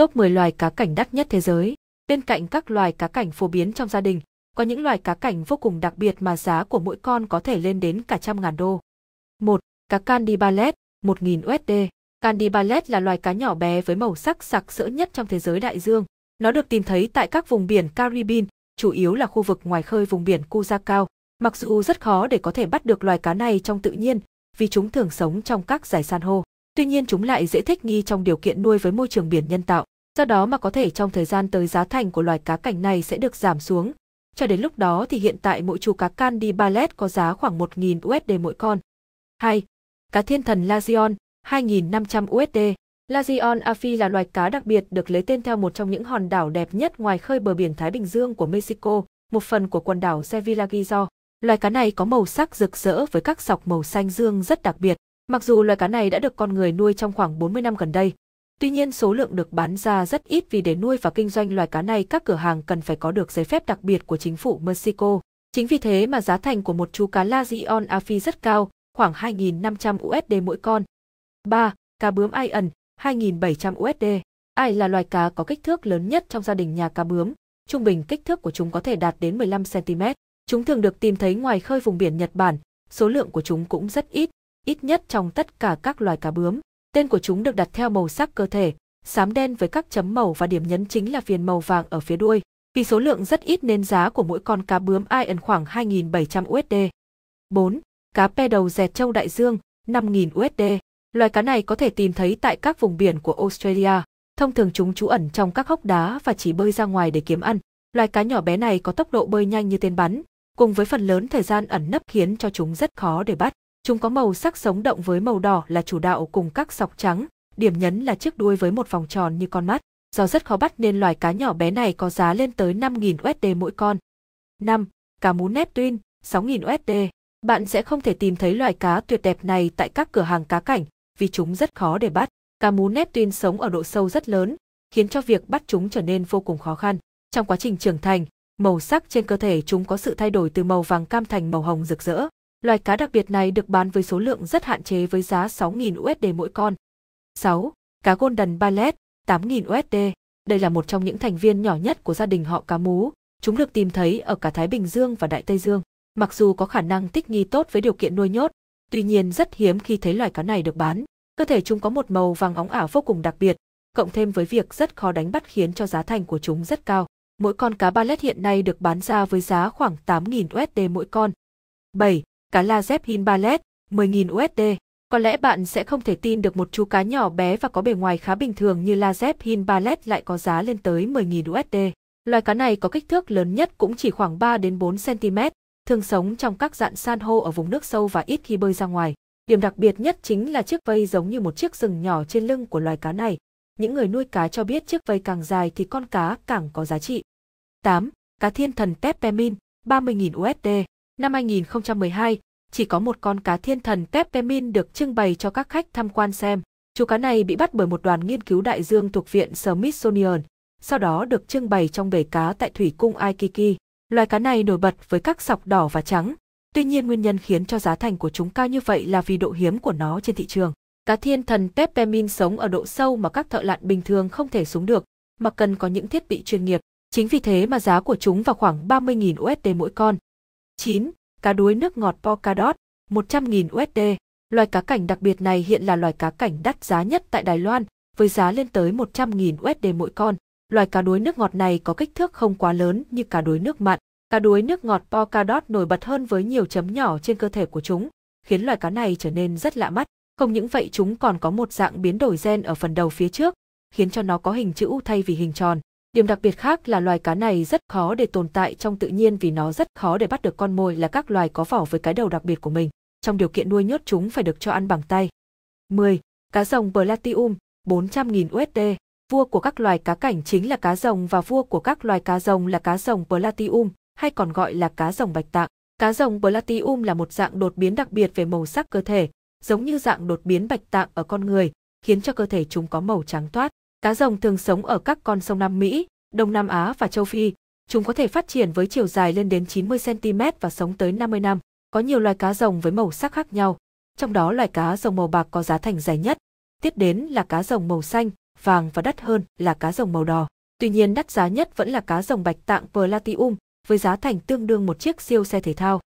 top 10 loài cá cảnh đắt nhất thế giới. Bên cạnh các loài cá cảnh phổ biến trong gia đình, có những loài cá cảnh vô cùng đặc biệt mà giá của mỗi con có thể lên đến cả trăm ngàn đô. 1. Cá Candy Ballet, 1.000 USD. Candy Ballet là loài cá nhỏ bé với màu sắc sặc sỡ nhất trong thế giới đại dương. Nó được tìm thấy tại các vùng biển Caribbean, chủ yếu là khu vực ngoài khơi vùng biển cao. Mặc dù rất khó để có thể bắt được loài cá này trong tự nhiên, vì chúng thường sống trong các giải san hô. Tuy nhiên chúng lại dễ thích nghi trong điều kiện nuôi với môi trường biển nhân tạo do đó mà có thể trong thời gian tới giá thành của loài cá cảnh này sẽ được giảm xuống. Cho đến lúc đó thì hiện tại mỗi chú cá can đi ballet có giá khoảng 1.000 USD mỗi con. 2. Cá thiên thần Lagion, 2.500 USD. Lagion afi là loài cá đặc biệt được lấy tên theo một trong những hòn đảo đẹp nhất ngoài khơi bờ biển Thái Bình Dương của Mexico, một phần của quần đảo Sevillagizo. Loài cá này có màu sắc rực rỡ với các sọc màu xanh dương rất đặc biệt. Mặc dù loài cá này đã được con người nuôi trong khoảng 40 năm gần đây, Tuy nhiên số lượng được bán ra rất ít vì để nuôi và kinh doanh loài cá này các cửa hàng cần phải có được giấy phép đặc biệt của chính phủ Mexico. Chính vì thế mà giá thành của một chú cá Lagion Afi rất cao, khoảng 2.500 USD mỗi con. 3. Cá bướm Ion, 2.700 USD. Ai là loài cá có kích thước lớn nhất trong gia đình nhà cá bướm, trung bình kích thước của chúng có thể đạt đến 15 cm. Chúng thường được tìm thấy ngoài khơi vùng biển Nhật Bản, số lượng của chúng cũng rất ít, ít nhất trong tất cả các loài cá bướm. Tên của chúng được đặt theo màu sắc cơ thể, xám đen với các chấm màu và điểm nhấn chính là viền màu vàng ở phía đuôi. Vì số lượng rất ít nên giá của mỗi con cá bướm Ion khoảng 2.700 USD. 4. Cá pe đầu dẹt châu đại dương, 5.000 USD. Loài cá này có thể tìm thấy tại các vùng biển của Australia. Thông thường chúng trú ẩn trong các hốc đá và chỉ bơi ra ngoài để kiếm ăn. Loài cá nhỏ bé này có tốc độ bơi nhanh như tên bắn, cùng với phần lớn thời gian ẩn nấp khiến cho chúng rất khó để bắt. Chúng có màu sắc sống động với màu đỏ là chủ đạo cùng các sọc trắng, điểm nhấn là chiếc đuôi với một vòng tròn như con mắt. Do rất khó bắt nên loài cá nhỏ bé này có giá lên tới 5.000 USD mỗi con. 5. Cá mú tuyên 6.000 USD. Bạn sẽ không thể tìm thấy loài cá tuyệt đẹp này tại các cửa hàng cá cảnh vì chúng rất khó để bắt. Cá mú tuyên sống ở độ sâu rất lớn, khiến cho việc bắt chúng trở nên vô cùng khó khăn. Trong quá trình trưởng thành, màu sắc trên cơ thể chúng có sự thay đổi từ màu vàng cam thành màu hồng rực rỡ. Loài cá đặc biệt này được bán với số lượng rất hạn chế với giá 6.000 USD mỗi con. 6. Cá Golden Ballet, 8.000 USD. Đây là một trong những thành viên nhỏ nhất của gia đình họ cá mú. Chúng được tìm thấy ở cả Thái Bình Dương và Đại Tây Dương. Mặc dù có khả năng thích nghi tốt với điều kiện nuôi nhốt, tuy nhiên rất hiếm khi thấy loài cá này được bán. Cơ thể chúng có một màu vàng óng ảo vô cùng đặc biệt, cộng thêm với việc rất khó đánh bắt khiến cho giá thành của chúng rất cao. Mỗi con cá ballet hiện nay được bán ra với giá khoảng 8.000 USD mỗi con. 7 cá la Zephin Ballet, 10.000 USD. Có lẽ bạn sẽ không thể tin được một chú cá nhỏ bé và có bề ngoài khá bình thường như la Zephin Ballet lại có giá lên tới 10.000 USD. Loài cá này có kích thước lớn nhất cũng chỉ khoảng 3 đến 4 cm, thường sống trong các dạng san hô ở vùng nước sâu và ít khi bơi ra ngoài. Điểm đặc biệt nhất chính là chiếc vây giống như một chiếc sừng nhỏ trên lưng của loài cá này. Những người nuôi cá cho biết chiếc vây càng dài thì con cá càng có giá trị. 8. Cá thiên thần Peppermint, 30.000 USD năm 2012, chỉ có một con cá thiên thần Peppermint được trưng bày cho các khách tham quan xem. Chú cá này bị bắt bởi một đoàn nghiên cứu đại dương thuộc Viện Smithsonian, sau đó được trưng bày trong bể cá tại Thủy cung Aikiki. Loài cá này nổi bật với các sọc đỏ và trắng. Tuy nhiên nguyên nhân khiến cho giá thành của chúng cao như vậy là vì độ hiếm của nó trên thị trường. Cá thiên thần Peppermint sống ở độ sâu mà các thợ lặn bình thường không thể xuống được, mà cần có những thiết bị chuyên nghiệp. Chính vì thế mà giá của chúng vào khoảng 30.000 USD mỗi con. 9. Cá đuối nước ngọt Polkadot, 100.000 USD. Loài cá cảnh đặc biệt này hiện là loài cá cảnh đắt giá nhất tại Đài Loan, với giá lên tới 100.000 USD mỗi con. Loài cá đuối nước ngọt này có kích thước không quá lớn như cá đuối nước mặn. Cá đuối nước ngọt Polkadot nổi bật hơn với nhiều chấm nhỏ trên cơ thể của chúng, khiến loài cá này trở nên rất lạ mắt. Không những vậy chúng còn có một dạng biến đổi gen ở phần đầu phía trước, khiến cho nó có hình chữ U thay vì hình tròn. Điểm đặc biệt khác là loài cá này rất khó để tồn tại trong tự nhiên vì nó rất khó để bắt được con mồi là các loài có vỏ với cái đầu đặc biệt của mình, trong điều kiện nuôi nhốt chúng phải được cho ăn bằng tay. 10. Cá rồng Platinum, 400.000 USD. Vua của các loài cá cảnh chính là cá rồng và vua của các loài cá rồng là cá rồng Platinum, hay còn gọi là cá rồng bạch tạng. Cá rồng Platinum là một dạng đột biến đặc biệt về màu sắc cơ thể, giống như dạng đột biến bạch tạng ở con người, khiến cho cơ thể chúng có màu trắng toát. Cá rồng thường sống ở các con sông Nam Mỹ, Đông Nam Á và châu Phi. Chúng có thể phát triển với chiều dài lên đến 90 cm và sống tới 50 năm. Có nhiều loài cá rồng với màu sắc khác nhau, trong đó loài cá rồng màu bạc có giá thành rẻ nhất. Tiếp đến là cá rồng màu xanh, vàng và đắt hơn là cá rồng màu đỏ. Tuy nhiên đắt giá nhất vẫn là cá rồng bạch tạng Platinum với giá thành tương đương một chiếc siêu xe thể thao.